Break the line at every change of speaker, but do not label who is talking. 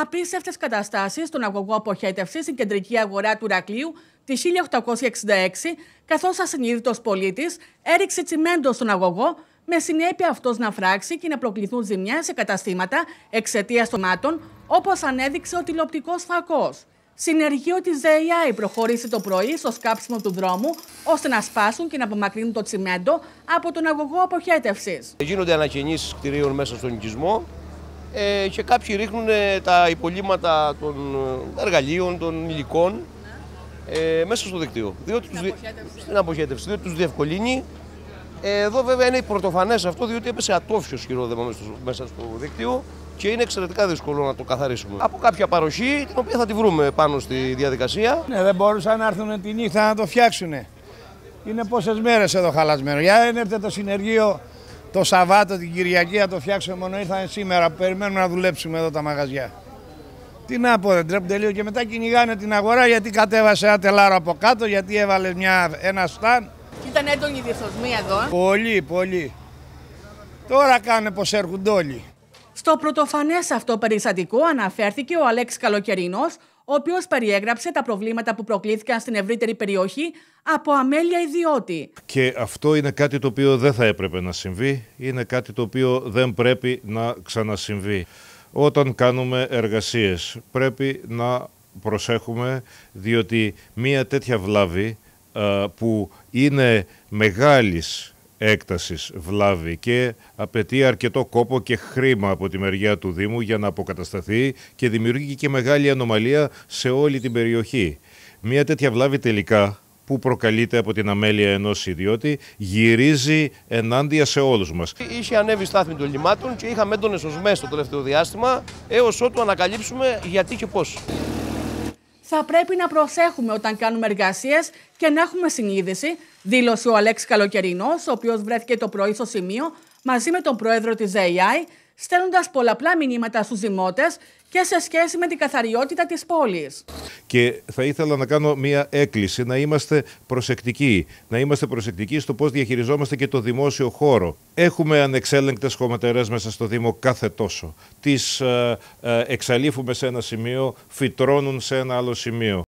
απίστευτες καταστάσεις στον αγωγό αποχέτευσης στην κεντρική αγορά του Ρακλείου τη 1866, καθώς ασυνείδητος πολίτης έριξε τσιμέντο στον αγωγό, με συνέπεια αυτός να φράξει και να προκληθούν ζημιά σε καταστήματα εξαιτίας των μάτων, όπως ανέδειξε ο τηλεοπτικός φακός. Συνεργείο της ΔΕΙΑΗ προχώρησε το πρωί στο σκάψιμο του δρόμου ώστε να σπάσουν και να απομακρύνουν το τσιμέντο από τον αγωγό αποχέτευσης.
Γίνονται ανακαινήσεις κτηρίων μέσα στον οικισμό ε, και κάποιοι ρίχνουν ε, τα υπολείμματα των ε, εργαλείων, των υλικών ε, μέσα στο δικτύο. Διότι τους, αποχέτευση. Στην αποχέτευση, διότι τους διευκολύνει. Ε, εδώ βέβαια είναι πρωτοφανές αυτό, διότι έπεσε ατόφιος χειρόδεμα μέσα στο, μέσα στο δίκτυο και είναι εξαιρετικά δύσκολο να το καθαρίσουμε. Από κάποια παροχή, την οποία θα τη βρούμε πάνω στη διαδικασία. Ναι, δεν μπορούσαν να έρθουν τη νύχτα να το φτιάξουν. Είναι πόσες
μέρες εδώ χαλασμένο. Για έρθετε το συνεργείο το Σαββάτο, την Κυριακή θα το φτιάξουμε μόνο ήρθαν σήμερα περιμένουμε να δουλέψουμε εδώ τα μαγαζιά. Τι να πω, δεν τρέπουν τελείως και μετά κυνηγάνε την αγορά γιατί κατέβασε ένα τελάρο από κάτω, γιατί έβαλες μια, ένα στάν.
Ήταν έντονη η διεθοσμή εδώ. Πολύ, πολύ. Τώρα κάνε πως έρχονται όλοι. Στο πρωτοφανές αυτό περιστατικό αναφέρθηκε ο Αλέξης Καλοκαιρινός, ο οποίος περιέγραψε τα προβλήματα που προκλήθηκαν στην ευρύτερη περιοχή από αμέλεια ιδιώτη.
Και αυτό είναι κάτι το οποίο δεν θα έπρεπε να συμβεί, είναι κάτι το οποίο δεν πρέπει να ξανασυμβεί. Όταν κάνουμε εργασίες πρέπει να προσέχουμε διότι μία τέτοια βλάβη ε, που είναι μεγάλης έκτασης βλάβη και απαιτεί αρκετό κόπο και χρήμα από τη μεριά του Δήμου για να αποκατασταθεί και δημιουργεί και μεγάλη ανομαλία σε όλη την περιοχή. Μια τέτοια βλάβη τελικά που προκαλείται από την αμέλεια ενός ιδιώτη, γυρίζει ενάντια σε όλους μας.
Είχε ανέβει στάθμη των λιμάτων και είχαμε έντονες οσμές το τελευταίο διάστημα, έως ότου ανακαλύψουμε γιατί και πώς
θα πρέπει να προσέχουμε όταν κάνουμε εργασίες και να έχουμε συνείδηση, δήλωσε ο Αλέξης Καλοκαιρινός, ο οποίος βρέθηκε το πρωί στο σημείο μαζί με τον πρόεδρο της στέλνοντας πολλαπλά μηνύματα στους δημότες και σε σχέση με την καθαριότητα της πόλης.
Και θα ήθελα να κάνω μία έκκληση: να είμαστε προσεκτικοί. Να είμαστε προσεκτικοί στο πώς διαχειριζόμαστε και το δημόσιο χώρο. Έχουμε ανεξέλεγκτες χωματερές μέσα στο Δήμο κάθε τόσο. Τις ε, ε, εξαλείφουμε σε ένα σημείο, φυτρώνουν σε ένα άλλο σημείο.